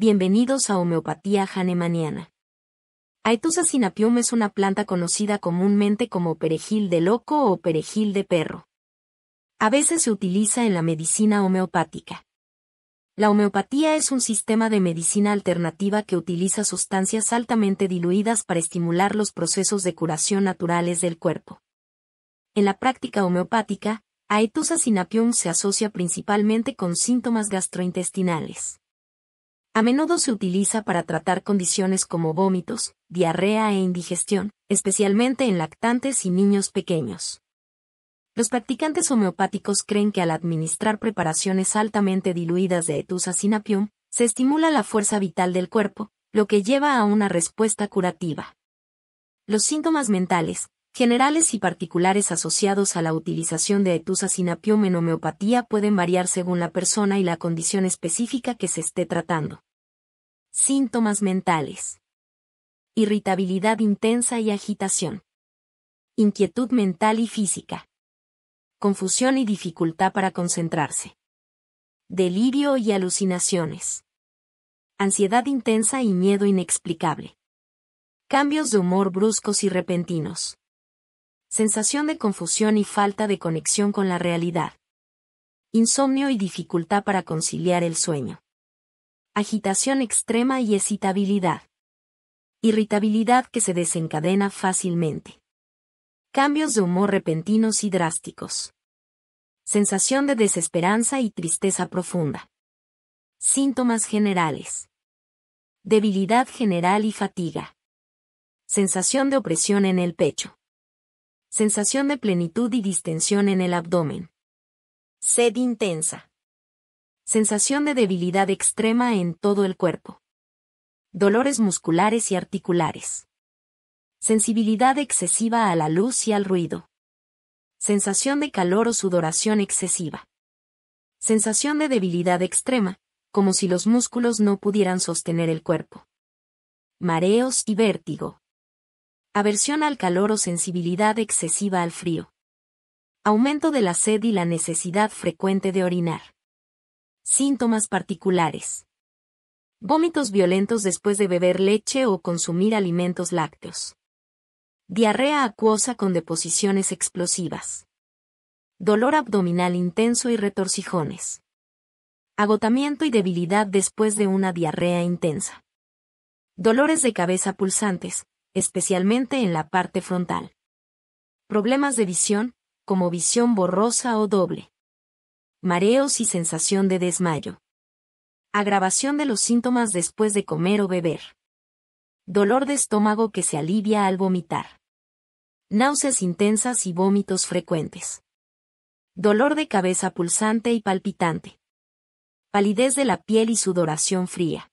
Bienvenidos a Homeopatía Hanemaniana. Aetusa sinapium es una planta conocida comúnmente como perejil de loco o perejil de perro. A veces se utiliza en la medicina homeopática. La homeopatía es un sistema de medicina alternativa que utiliza sustancias altamente diluidas para estimular los procesos de curación naturales del cuerpo. En la práctica homeopática, Aetusa sinapium se asocia principalmente con síntomas gastrointestinales. A menudo se utiliza para tratar condiciones como vómitos, diarrea e indigestión, especialmente en lactantes y niños pequeños. Los practicantes homeopáticos creen que al administrar preparaciones altamente diluidas de sinapium, se estimula la fuerza vital del cuerpo, lo que lleva a una respuesta curativa. Los síntomas mentales, generales y particulares asociados a la utilización de sinapium en homeopatía pueden variar según la persona y la condición específica que se esté tratando. Síntomas mentales. Irritabilidad intensa y agitación. Inquietud mental y física. Confusión y dificultad para concentrarse. Delirio y alucinaciones. Ansiedad intensa y miedo inexplicable. Cambios de humor bruscos y repentinos. Sensación de confusión y falta de conexión con la realidad. Insomnio y dificultad para conciliar el sueño agitación extrema y excitabilidad. Irritabilidad que se desencadena fácilmente. Cambios de humor repentinos y drásticos. Sensación de desesperanza y tristeza profunda. Síntomas generales. Debilidad general y fatiga. Sensación de opresión en el pecho. Sensación de plenitud y distensión en el abdomen. Sed intensa sensación de debilidad extrema en todo el cuerpo, dolores musculares y articulares, sensibilidad excesiva a la luz y al ruido, sensación de calor o sudoración excesiva, sensación de debilidad extrema, como si los músculos no pudieran sostener el cuerpo, mareos y vértigo, aversión al calor o sensibilidad excesiva al frío, aumento de la sed y la necesidad frecuente de orinar. Síntomas particulares. Vómitos violentos después de beber leche o consumir alimentos lácteos. Diarrea acuosa con deposiciones explosivas. Dolor abdominal intenso y retorcijones. Agotamiento y debilidad después de una diarrea intensa. Dolores de cabeza pulsantes, especialmente en la parte frontal. Problemas de visión, como visión borrosa o doble mareos y sensación de desmayo. Agravación de los síntomas después de comer o beber. Dolor de estómago que se alivia al vomitar. Náuseas intensas y vómitos frecuentes. Dolor de cabeza pulsante y palpitante. Palidez de la piel y sudoración fría.